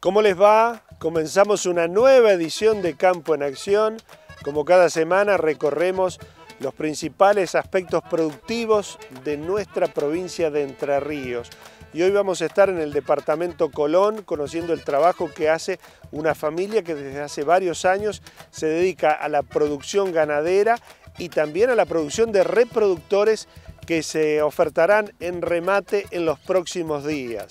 ¿Cómo les va? Comenzamos una nueva edición de Campo en Acción. Como cada semana recorremos los principales aspectos productivos de nuestra provincia de Entre Ríos. Y hoy vamos a estar en el departamento Colón conociendo el trabajo que hace una familia que desde hace varios años se dedica a la producción ganadera y también a la producción de reproductores que se ofertarán en remate en los próximos días.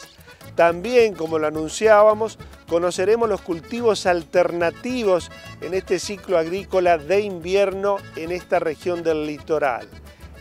También, como lo anunciábamos, conoceremos los cultivos alternativos en este ciclo agrícola de invierno en esta región del litoral.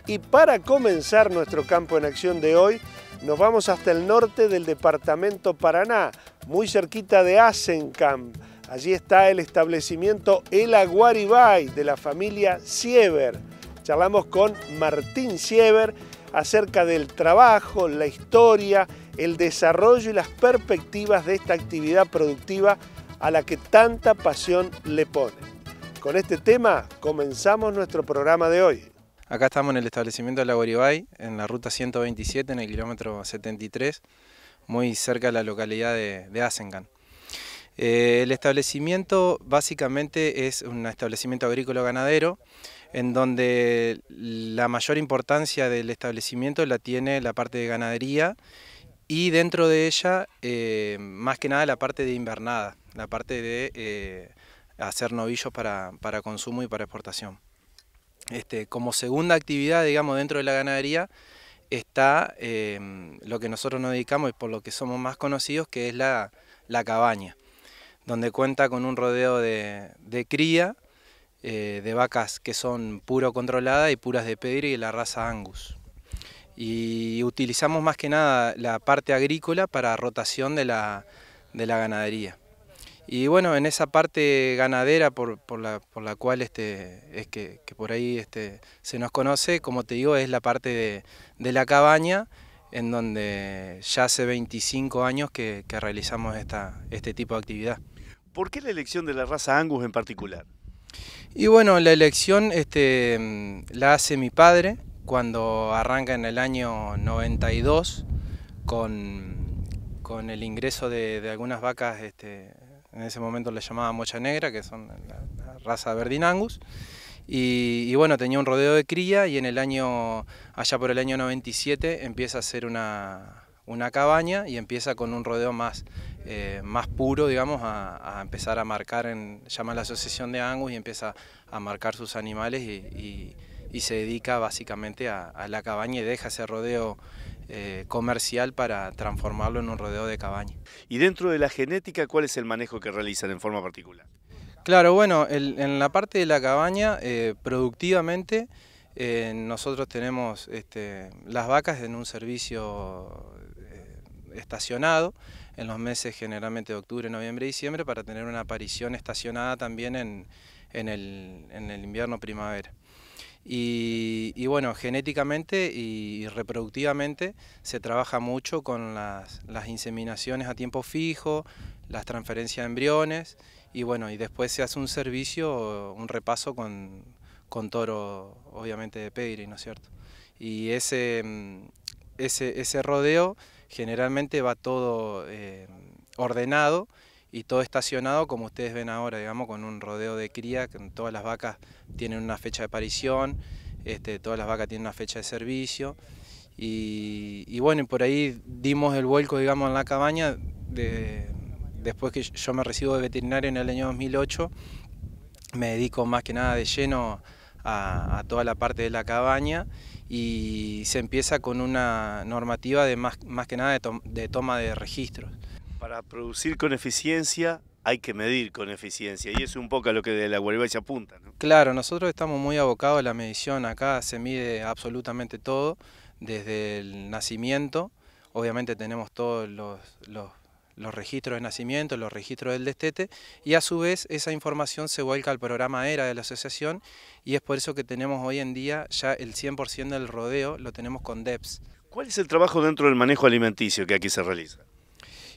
Y para comenzar nuestro campo en acción de hoy, nos vamos hasta el norte del departamento Paraná, muy cerquita de Asencamp. Allí está el establecimiento El Aguaribay de la familia Siever. Charlamos con Martín Siever, acerca del trabajo, la historia, el desarrollo y las perspectivas de esta actividad productiva a la que tanta pasión le pone. Con este tema comenzamos nuestro programa de hoy. Acá estamos en el establecimiento de la Goribay, en la ruta 127, en el kilómetro 73, muy cerca de la localidad de, de Asengan. Eh, el establecimiento básicamente es un establecimiento agrícola-ganadero, en donde la mayor importancia del establecimiento la tiene la parte de ganadería y dentro de ella, eh, más que nada, la parte de invernada, la parte de eh, hacer novillos para, consumo y para exportación. Este, como segunda actividad, digamos, dentro de la ganadería, está eh, lo que nosotros nos dedicamos y por lo que somos más conocidos, que es la, cabaña, donde cuenta con un rodeo de cría, eh, de vacas que son puro controlada y puras de pedigree y la raza Angus. Y utilizamos más que nada la parte agrícola para rotación de la, ganadería. Y bueno, en esa parte ganadera por, la, cual este, es que, por ahí este, se nos conoce, como te digo, es la parte de, la cabaña, en donde ya hace 25 años que, realizamos este tipo de actividad. ¿Por qué la elección de la raza Angus en particular? Y bueno, la elección este, mm, la hace mi padre cuando arranca en el año 92 con, el ingreso de, algunas vacas, este, en ese momento le llamaba mocha negra, que son la, raza verdinangus, angus. Y, bueno, tenía un rodeo de cría y en el año, allá por el año 97 empieza a hacer una, una cabaña y empieza con un rodeo más eh, más puro, digamos, a, empezar a marcar, en, llama la Asociación de Angus y empieza a marcar sus animales y, se dedica básicamente a, la cabaña y deja ese rodeo eh, comercial para transformarlo en un rodeo de cabaña. Y dentro de la genética, ¿cuál es el manejo que realizan en forma particular? Claro, bueno, en la parte de la cabaña, eh, productivamente, nosotros tenemos este, las vacas en un servicio estacionado, en los meses generalmente de octubre, noviembre y diciembre para tener una aparición estacionada también en, en, el, en el, invierno primavera. Y, bueno, genéticamente y reproductivamente se trabaja mucho con las, inseminaciones a tiempo fijo, las transferencias de embriones y bueno, y después se hace un servicio, un repaso con, con toro, obviamente de pedigree, ¿no es cierto? Y ese, mm, ese, ese rodeo generalmente va todo eh, ordenado y todo estacionado como ustedes ven ahora, digamos, con un rodeo de cría, que todas las vacas tienen una fecha de aparición, este, todas las vacas tienen una fecha de servicio. Y, bueno, por ahí dimos el vuelco, digamos, en la cabaña, después que yo me recibo de veterinario en el año 2008, me dedico más que nada de lleno a toda la parte de la cabaña y se empieza con una normativa de más, más que nada de, toma de registros. Para producir con eficiencia hay que medir con eficiencia y es un poco a lo que de la Guaribay se apunta. Claro, nosotros estamos muy abocados a la medición, acá se mide absolutamente todo, desde el nacimiento, obviamente tenemos todos los los registros de nacimiento, los registros del destete, y a su vez esa información se vuelca al programa ERA de la asociación y es por eso que tenemos hoy en día ya el 100% del rodeo lo tenemos con DEPS. ¿Cuál es el trabajo dentro del manejo alimenticio que aquí se realiza?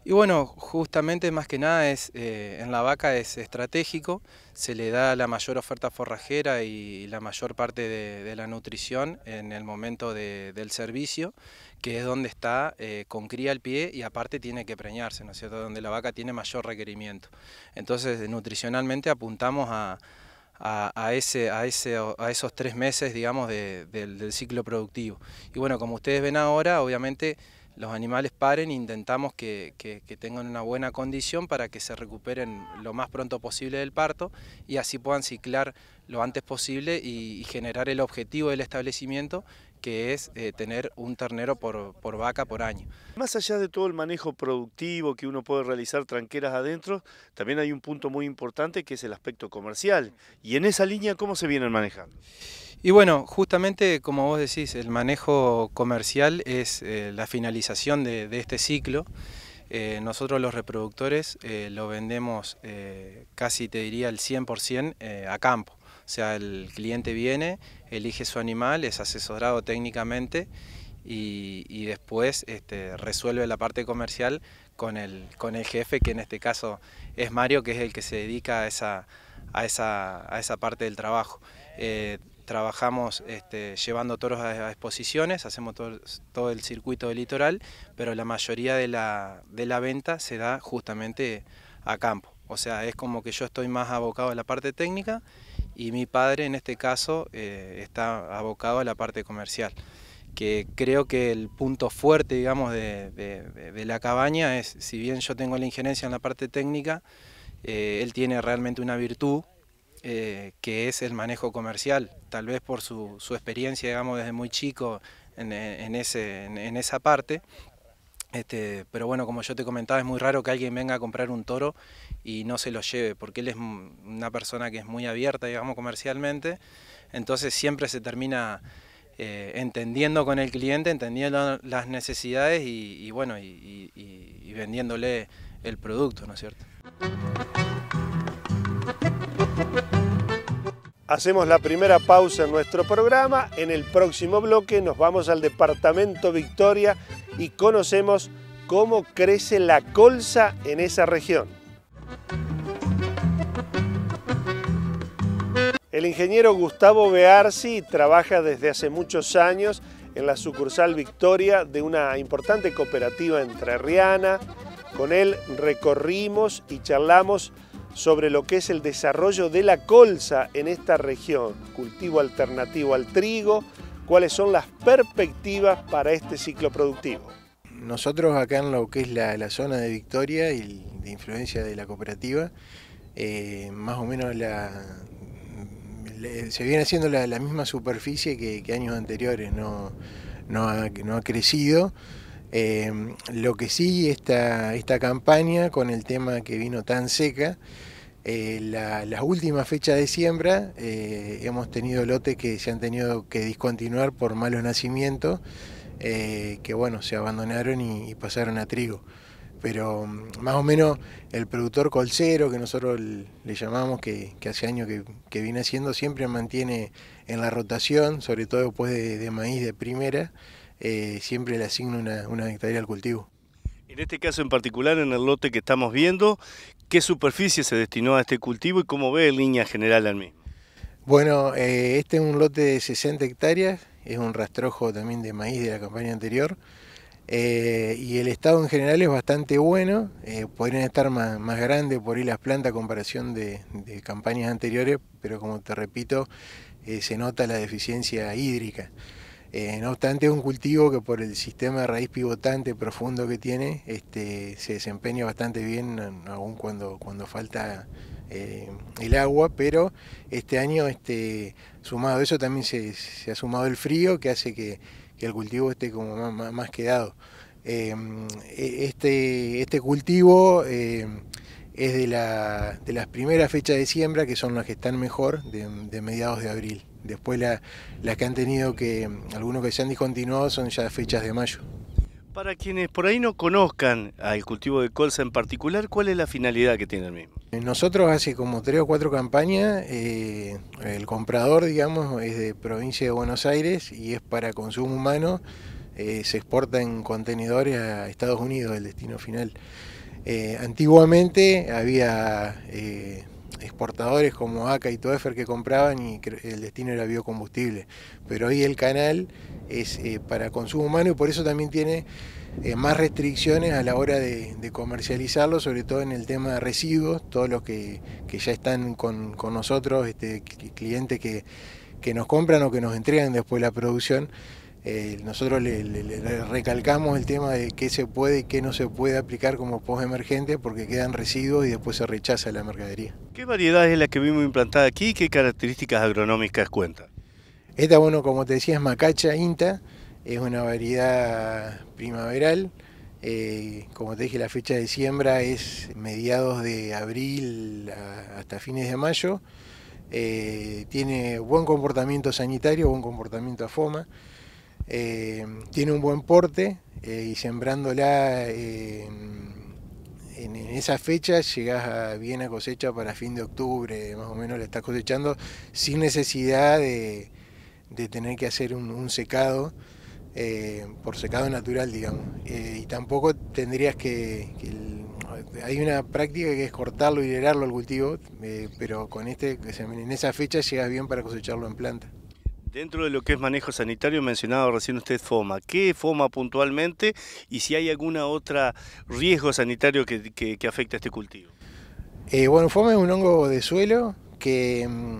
Y bueno, justamente más que nada es eh, en la vaca es estratégico, se le da la mayor oferta forrajera y la mayor parte de, la nutrición en el momento del servicio que es donde está eh, con cría al pie y aparte tiene que preñarse, ¿no es cierto?, donde la vaca tiene mayor requerimiento. Entonces, nutricionalmente apuntamos a, ese, a, ese, a esos tres meses, digamos, del, ciclo productivo. Y bueno, como ustedes ven ahora, obviamente los animales paren, e intentamos que, tengan una buena condición para que se recuperen lo más pronto posible del parto y así puedan ciclar lo antes posible y generar el objetivo del establecimiento, que es eh, tener un ternero por, vaca por año. Más allá de todo el manejo productivo que uno puede realizar tranqueras adentro, también hay un punto muy importante que es el aspecto comercial. Y en esa línea, ¿cómo se vienen manejando? Y bueno, justamente como vos decís, el manejo comercial es eh, la finalización de, este ciclo. Eh, nosotros los reproductores lo vendemos casi, te diría, el 100% a campo. O sea, el cliente viene, elige su animal, es asesorado técnicamente y, y después este, resuelve la parte comercial con el, con el jefe, que en este caso es Mario, que es el que se dedica a esa, a esa, a esa parte del trabajo. Eh, trabajamos este, llevando toros a, exposiciones, hacemos todo, todo, el circuito del litoral, pero la mayoría de la, de la venta se da justamente a campo. O sea, es como que yo estoy más abocado a la parte técnica y mi padre en este caso eh, está abocado a la parte comercial, que creo que el punto fuerte, digamos, de, la cabaña es, si bien yo tengo la injerencia en la parte técnica, eh, él tiene realmente una virtud eh, que es el manejo comercial, tal vez por su, experiencia, digamos, desde muy chico en, ese, en esa parte. Este, pero bueno, como yo te comentaba, es muy raro que alguien venga a comprar un toro y no se lo lleve, porque él es una persona que es muy abierta, digamos, comercialmente, entonces siempre se termina eh, entendiendo con el cliente, entendiendo las necesidades y, bueno, y, vendiéndole el producto, ¿no es cierto? Hacemos la primera pausa en nuestro programa. En el próximo bloque nos vamos al departamento Victoria y conocemos cómo crece la colza en esa región. El ingeniero Gustavo Bearsi trabaja desde hace muchos años en la sucursal Victoria de una importante cooperativa entrerriana. Con él recorrimos y charlamos sobre lo que es el desarrollo de la colza en esta región, cultivo alternativo al trigo, cuáles son las perspectivas para este ciclo productivo. Nosotros acá en lo que es la, zona de Victoria y de influencia de la cooperativa, eh, más o menos la, se viene haciendo la, misma superficie que, años anteriores, no, ha, crecido. Em, lo que sí, esta, esta campaña con el tema que vino tan seca, eh, la última fecha de siembra eh, hemos tenido lotes que se han tenido que discontinuar por malos nacimientos, eh, que bueno, se abandonaron y pasaron a trigo pero mm, más o menos el productor colcero, que nosotros le llamamos, que, hace años que, viene haciendo, siempre mantiene en la rotación, sobre todo después de, maíz de primera, eh, siempre le asigna una, hectárea al cultivo. En este caso en particular, en el lote que estamos viendo, ¿qué superficie se destinó a este cultivo y cómo ve en línea general al mismo? Bueno, eh, este es un lote de 60 hectáreas, es un rastrojo también de maíz de la campaña anterior. Eh, y el estado en general es bastante bueno, eh, podrían estar más, más grandes por ahí las plantas a comparación de, campañas anteriores, pero como te repito, eh, se nota la deficiencia hídrica. no obstante, es un cultivo que por el sistema de raíz pivotante profundo que tiene, este, se desempeña bastante bien, aún cuando, cuando falta el agua, pero este año, este, sumado a eso, también se ha sumado el frío, que hace que que el cultivo esté como más, quedado. Em, e, este, este cultivo em, es de, la, de, las primeras fechas de siembra, que son las que están mejor, de, mediados de abril. Después las que han tenido que, algunos que se han discontinuado son ya fechas de mayo. Para quienes por ahí no conozcan al cultivo de colza en particular, ¿cuál es la finalidad que tiene el mismo? Eh, nosotros hace como tres o cuatro campañas, eh, el comprador, digamos, es de provincia de Buenos Aires y es para consumo humano, eh, se exporta en contenedores a Estados Unidos, el destino final. antiguamente había exportadores como ACA y Toefer que compraban y el destino era biocombustible. Pero hoy el canal es eh, para consumo humano y por eso también tiene eh, más restricciones a la hora de, comercializarlo, sobre todo en el tema de residuos, todos los que, ya están con, nosotros, este, clientes que, que nos compran o que nos entregan después la producción. Eh, nosotros le, recalcamos el tema de qué se puede y qué no se puede aplicar como post emergente porque quedan residuos y después se rechaza la mercadería. ¿Qué variedad es la que vimos implantada aquí y qué características agronómicas cuenta? Esta, bueno, como te decía, es macacha inta, es una variedad primaveral. Eh, como te dije, la fecha de siembra es mediados de abril hasta fines de mayo. Eh, tiene buen comportamiento sanitario, buen comportamiento a FOMA. Eh, tiene un buen porte eh, y sembrándola eh, en, en, esa fecha llegas bien a cosecha para fin de octubre, más o menos la estás cosechando sin necesidad de, tener que hacer un, secado. por secado natural, digamos. y tampoco tendrías que... hay una práctica que es cortarlo y liberarlo al cultivo, pero con este, en esa fecha llegas bien para cosecharlo en planta. Dentro de lo que es manejo sanitario, mencionaba recién usted FOMA. ¿Qué FOMA puntualmente y si hay algún otro riesgo sanitario que, que, afecta a este cultivo? Eh, bueno, FOMA es un hongo de suelo que mm,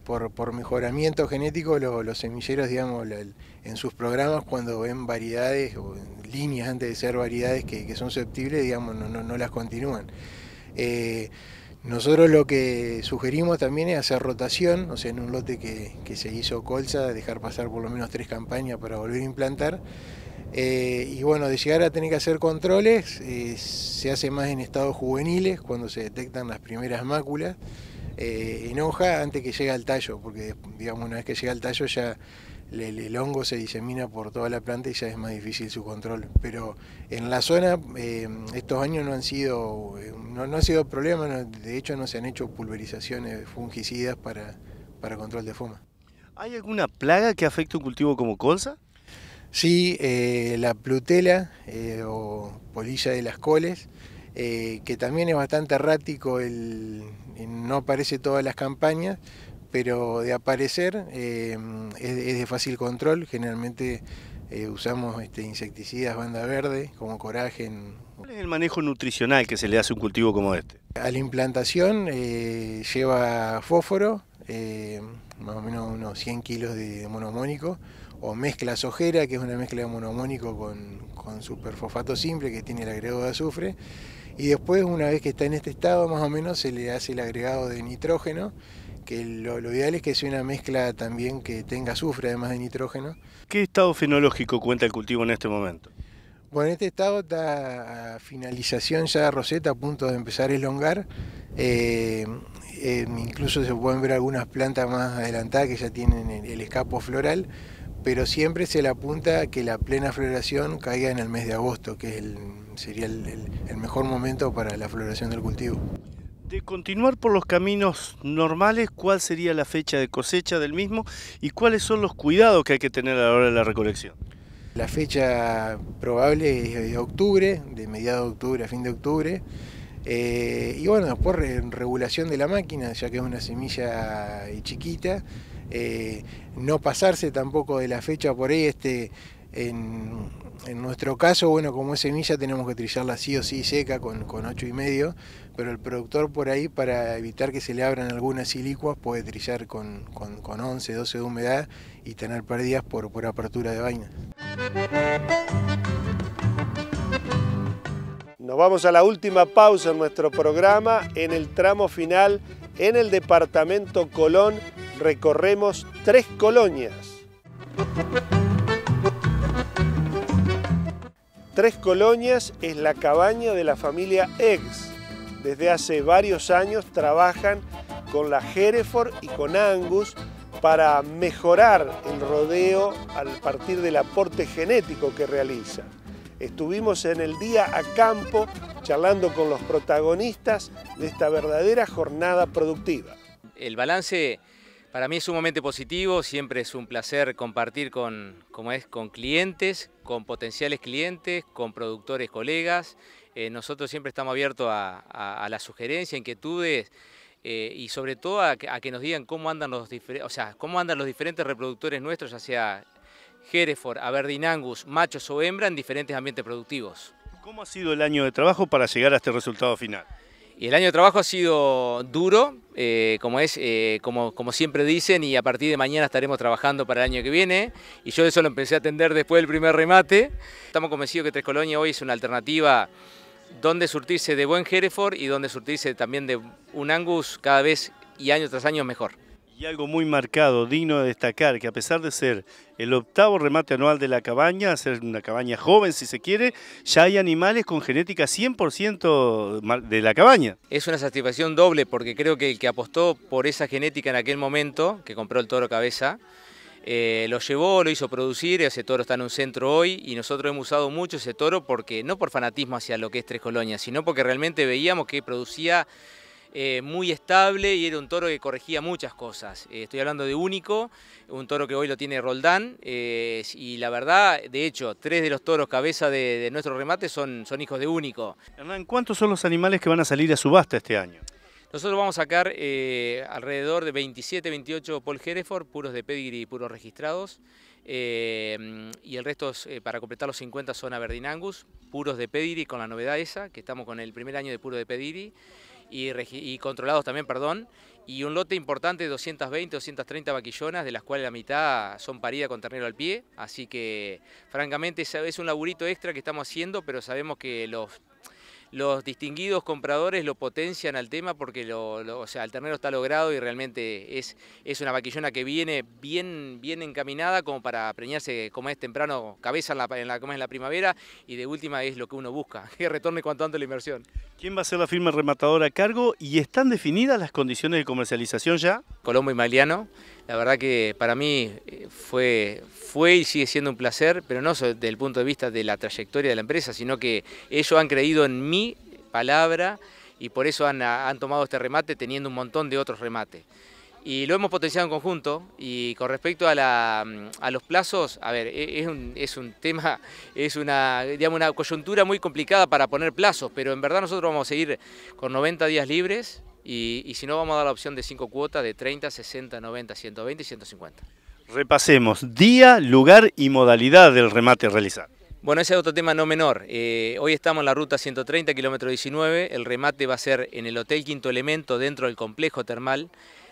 por, mejoramiento genético los semilleros, digamos, en sus programas cuando ven variedades o líneas antes de ser variedades que, son susceptibles, digamos, no, las continúan. Eh, nosotros lo que sugerimos también es hacer rotación, o sea, en un lote que, se hizo colza, dejar pasar por lo menos tres campañas para volver a implantar. Eh, y bueno, de llegar a tener que hacer controles, eh, se hace más en estados juveniles, cuando se detectan las primeras máculas, eh, en hoja antes que llegue al tallo, porque digamos, una vez que llega al tallo ya el, hongo se disemina por toda la planta y ya es más difícil su control. Pero en la zona eh, estos años no han sido, eh, no, ha sido problema, de hecho no se han hecho pulverizaciones fungicidas para, control de fuma. ¿Hay alguna plaga que afecte un cultivo como colza? Sí, eh, la plutela o polilla de las coles, que también es bastante errático, no aparece todas las campañas, pero de aparecer eh, es, de fácil control. Generalmente eh, usamos este, insecticidas banda verde como coraje. ¿Cuál es el manejo nutricional que se le hace a un cultivo como este? A la implantación eh, lleva fósforo, más o menos unos 100 kilos de monomónico, o mezcla sojera, que es una mezcla de monomónico con, con superfosfato simple que tiene el agregado de azufre. Y después, una vez que está en este estado, más o menos se le hace el agregado de nitrógeno, que lo, ideal es que sea una mezcla también que tenga azufre además de nitrógeno. ¿Qué estado fenológico cuenta el cultivo en este momento? Bueno, este estado está a finalización ya roseta, a punto de empezar a elongar. Eh, eh, incluso se pueden ver algunas plantas más adelantadas que ya tienen el, escapo floral pero siempre se le apunta que la plena floración caiga en el mes de agosto, que sería el, mejor momento para la floración del cultivo. De continuar por los caminos normales, ¿cuál sería la fecha de cosecha del mismo y cuáles son los cuidados que hay que tener a la hora de la recolección? La fecha probable es de octubre, de mediados de octubre a fin de octubre. Eh, y bueno, después regulación de la máquina, ya que es una semilla chiquita. Eh, no pasarse tampoco de la fecha por ahí. Este, en, nuestro caso, bueno, como es semilla tenemos que trillarla sí o sí seca con, con 8 y medio pero el productor por ahí, para evitar que se le abran algunas silicuas, puede trillar con, 11, 12 de humedad y tener pérdidas por, por apertura de vaina. Nos vamos a la última pausa en nuestro programa. En el tramo final, en el departamento Colón, recorremos tres colonias. Tres colonias es la cabaña de la familia Eggs desde hace varios años trabajan con la Hereford y con Angus para mejorar el rodeo a partir del aporte genético que realizan. Estuvimos en el día a campo charlando con los protagonistas de esta verdadera jornada productiva. El balance para mí es sumamente positivo, siempre es un placer compartir con, como es, con clientes, con potenciales clientes, con productores colegas, eh, nosotros siempre estamos abiertos a, a, a las sugerencias, inquietudes eh, y sobre todo a, que nos digan cómo andan los o sea, cómo andan los diferentes reproductores nuestros, ya sea Hereford, Aberdeen Angus, machos o hembra en diferentes ambientes productivos. ¿Cómo ha sido el año de trabajo para llegar a este resultado final? Y el año de trabajo ha sido duro, eh, como es, como, siempre dicen, y a partir de mañana estaremos trabajando para el año que viene. Y yo eso lo empecé a atender después del primer remate. Estamos convencidos que Tres Colonia hoy es una alternativa donde surtirse de buen Hereford y donde surtirse también de un Angus cada vez y año tras año mejor. Y algo muy marcado, digno de destacar, que a pesar de ser el octavo remate anual de la cabaña, ser una cabaña joven si se quiere, ya hay animales con genética 100% de la cabaña. Es una satisfacción doble porque creo que el que apostó por esa genética en aquel momento, que compró el toro cabeza, eh, lo llevó, lo hizo producir, ese toro está en un centro hoy y nosotros hemos usado mucho ese toro porque no por fanatismo hacia lo que es Tres Colonias, sino porque realmente veíamos que producía eh, muy estable y era un toro que corregía muchas cosas. Eh, estoy hablando de único, un toro que hoy lo tiene Roldán y la verdad, de hecho, tres de los toros cabeza de, nuestro remate son, son hijos de único. Hernán, ¿cuántos son los animales que van a salir a subasta este año? Nosotros vamos a sacar eh, alrededor de 27, 28 Paul Hereford, puros de pedigree y puros registrados. Eh, y el resto, eh, para completar los 50, son Aberdeen Angus, puros de pedigree con la novedad esa, que estamos con el primer año de puro de pedigree. Y, y, controlados también, perdón, y un lote importante de 220, 230 vaquillonas, de las cuales la mitad son paridas con ternero al pie, así que francamente es un laburito extra que estamos haciendo, pero sabemos que los los distinguidos compradores lo potencian al tema porque sea, el ternero está logrado y realmente es, es una vaquillona que viene bien, bien encaminada como para preñarse, como es temprano, cabeza en la, en la, en la primavera y de última es lo que uno busca, que retorne cuanto antes la inversión. ¿Quién va a ser la firma rematadora a cargo y están definidas las condiciones de comercialización ya? Colombo y maliano. La verdad que para mí eh, fue, fue y sigue siendo un placer, pero no desde el punto de vista de la trayectoria de la empresa, sino que ellos han creído en mi palabra y por eso han, tomado este remate teniendo un montón de otros remates y lo hemos potenciado en conjunto. Y con respecto a, mm, los plazos, a ver, e, es un, tema, es una, una coyuntura muy complicada para poner plazos, pero en verdad nosotros vamos a seguir con 90 días libres y, si no, vamos a dar la opción de 5 cuotas de 30, 60, 90, 120 y 150. Repasemos día, lugar y modalidad del remate realizado. Bueno, ese es otro tema no menor. Eh, hoy estamos en la ruta 130, kilómetro 19. El remate va a ser en el Hotel Quinto Elemento, dentro del complejo termal.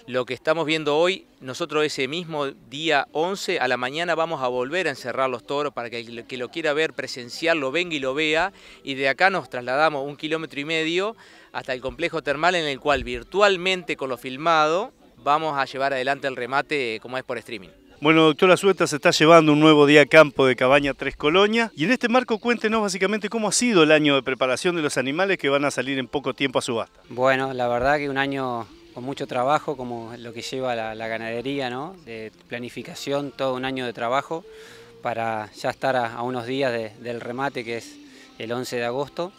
Lo que estamos viendo hoy, nosotros ese mismo día 11 a la mañana vamos a volver a encerrar los toros para que el que lo quiera ver presencial lo venga y lo vea. Y de acá nos trasladamos un kilómetro y medio hasta el complejo termal en el cual virtualmente con lo filmado vamos a llevar adelante el remate como es por streaming. Bueno, doctora Sueta se está llevando un nuevo día campo de Cabaña Tres Colonia y en este marco cuéntenos básicamente cómo ha sido el año de preparación de los animales que van a salir en poco tiempo a subasta. Bueno, la verdad que un año con mucho trabajo, como lo que lleva la, ganadería, ¿no? De planificación, todo un año de trabajo para ya estar a, unos días del remate que es el 11 de agosto.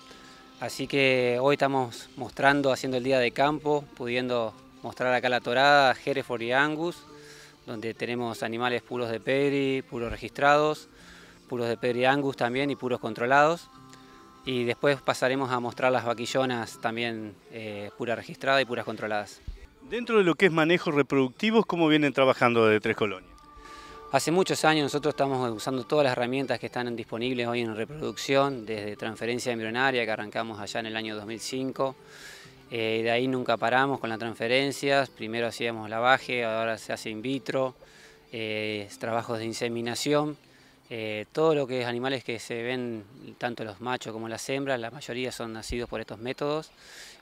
Así que hoy estamos mostrando, haciendo el día de campo, pudiendo mostrar acá la torada, Hereford y Angus, donde tenemos animales puros de peri, puros registrados, puros de peri Angus también y puros controlados. Y después pasaremos a mostrar las vaquillonas también puras eh, pura registrada y puras controladas. Dentro de lo que es manejo reproductivo, ¿cómo vienen trabajando de Tres Colonias? Hace muchos años nosotros estamos usando todas las herramientas que están disponibles hoy en reproducción, desde transferencia embrionaria que arrancamos allá en el año 2005. Eh, de ahí nunca paramos con las transferencias, primero hacíamos lavaje, ahora se hace in vitro, eh, trabajos de inseminación. Eh, todo lo que es animales que se ven, tanto los machos como las hembras, la mayoría son nacidos por estos métodos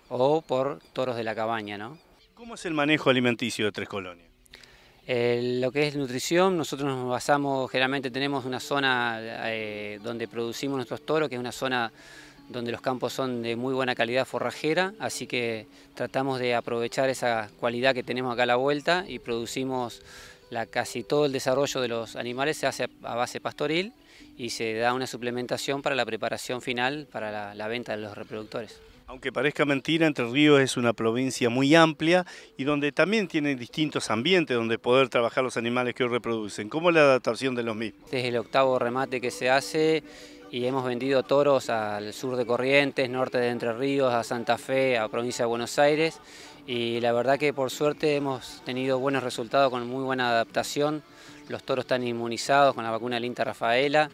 o por toros de la cabaña. ¿no? ¿Cómo es el manejo alimenticio de Tres Colonias? lo que es nutrición, nosotros nos basamos, generalmente tenemos una zona eh, donde producimos nuestros toros, que es una zona donde los campos son de muy buena calidad forrajera, así que tratamos de aprovechar esa cualidad que tenemos acá a la vuelta y producimos casi todo el desarrollo de los animales se hace a base pastoril y se da una suplementación para la preparación final para la venta de los reproductores. Aunque parezca mentira, Entre Ríos es una provincia muy amplia y donde también tienen distintos ambientes donde poder trabajar los animales que hoy reproducen. ¿Cómo es la adaptación de los mismos? Este es el octavo remate que se hace y hemos vendido toros al sur de Corrientes, norte de Entre Ríos, a Santa Fe, a provincia de Buenos Aires y la verdad que por suerte hemos tenido buenos resultados con muy buena adaptación. Los toros están inmunizados con la vacuna Linta Rafaela.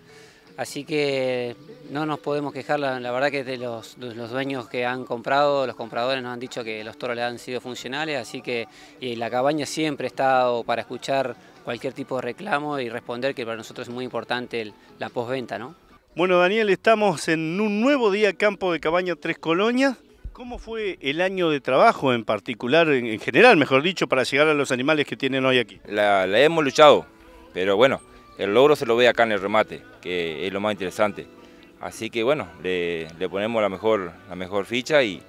Así que no nos podemos quejar, la, verdad que de los, dueños que han comprado, los compradores nos han dicho que los toros le han sido funcionales, así que la cabaña siempre ha estado para escuchar cualquier tipo de reclamo y responder, que para nosotros es muy importante la postventa. ¿no? Bueno Daniel, estamos en un nuevo día campo de cabaña Tres Colonias. ¿Cómo fue el año de trabajo en particular, en, general, mejor dicho, para llegar a los animales que tienen hoy aquí? la hemos luchado, pero bueno, el logro se lo ve acá en el remate, que es lo más interesante. Así que bueno, le, ponemos la mejor, la mejor ficha y,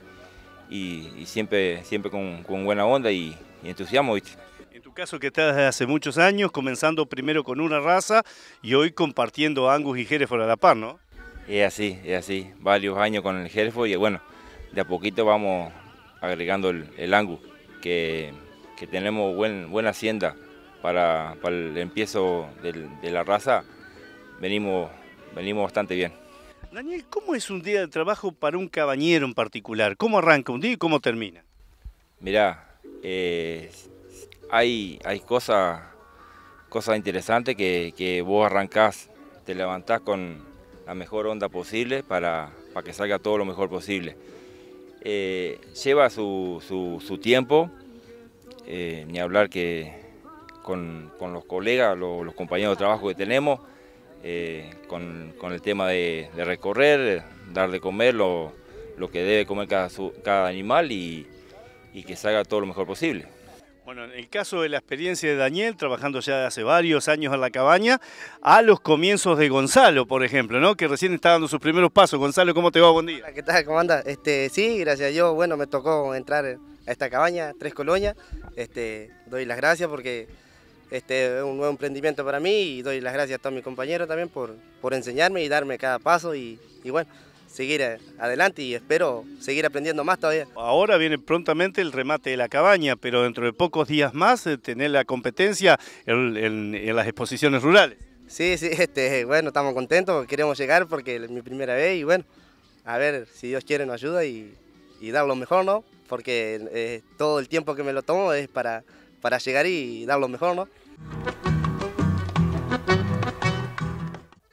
siempre, siempre con, buena onda y, entusiasmo. En tu caso que estás desde hace muchos años, comenzando primero con una raza y hoy compartiendo Angus y Hereford a la par, ¿no? Es así, es así. Varios años con el Hereford y bueno, de a poquito vamos agregando el, Angus, que, tenemos buena hacienda para, el empiezo de, la raza, venimos, venimos bastante bien. Daniel, ¿cómo es un día de trabajo para un cabañero en particular? ¿Cómo arranca un día y cómo termina? Mirá, eh, hay, hay cosas interesantes que, vos arrancás, te levantás con la mejor onda posible para, para que salga todo lo mejor posible. Eh, lleva su, tiempo, eh, ni hablar que con, los colegas, los, compañeros de trabajo que tenemos, eh, con, el tema de, recorrer, dar de comer lo, lo que debe comer cada, cada animal y, y que salga todo lo mejor posible. Bueno, en el caso de la experiencia de Daniel, trabajando ya hace varios años en la cabaña, a los comienzos de Gonzalo, por ejemplo, ¿no? Que recién está dando sus primeros pasos. Gonzalo, ¿cómo te va? Buen día. ¿qué tal? ¿Cómo andas? Este, sí, gracias a Dios, bueno, me tocó entrar a esta cabaña, Tres Colonias. Este, doy las gracias porque este, es un nuevo emprendimiento para mí y doy las gracias a todos mis compañeros también por, por enseñarme y darme cada paso y, bueno, seguir eh, adelante y espero seguir aprendiendo más todavía. Ahora viene prontamente el remate de la cabaña, pero dentro de pocos días más eh, tener la competencia en, las exposiciones rurales. Sí, sí, este, bueno, estamos contentos, queremos llegar porque es mi primera vez y bueno, a ver si Dios quiere nos ayuda y, dar lo mejor, ¿no? Porque eh, todo el tiempo que me lo tomo es para, para llegar y dar lo mejor, ¿no?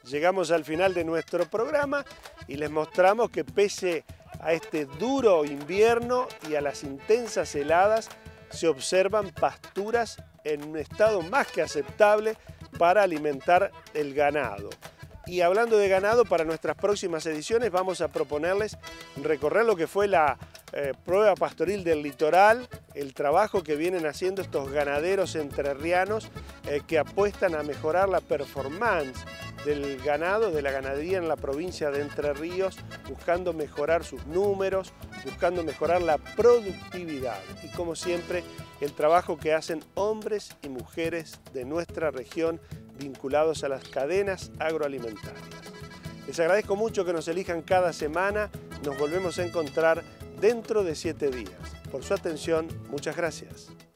Llegamos al final de nuestro programa y les mostramos que pese a este duro invierno y a las intensas heladas, se observan pasturas en un estado más que aceptable para alimentar el ganado. Y hablando de ganado, para nuestras próximas ediciones vamos a proponerles recorrer lo que fue la eh, prueba pastoril del litoral, el trabajo que vienen haciendo estos ganaderos entrerrianos eh, que apuestan a mejorar la performance del ganado, de la ganadería en la provincia de Entre Ríos, buscando mejorar sus números, buscando mejorar la productividad y como siempre el trabajo que hacen hombres y mujeres de nuestra región vinculados a las cadenas agroalimentarias. Les agradezco mucho que nos elijan cada semana, nos volvemos a encontrar dentro de siete días. Por su atención, muchas gracias.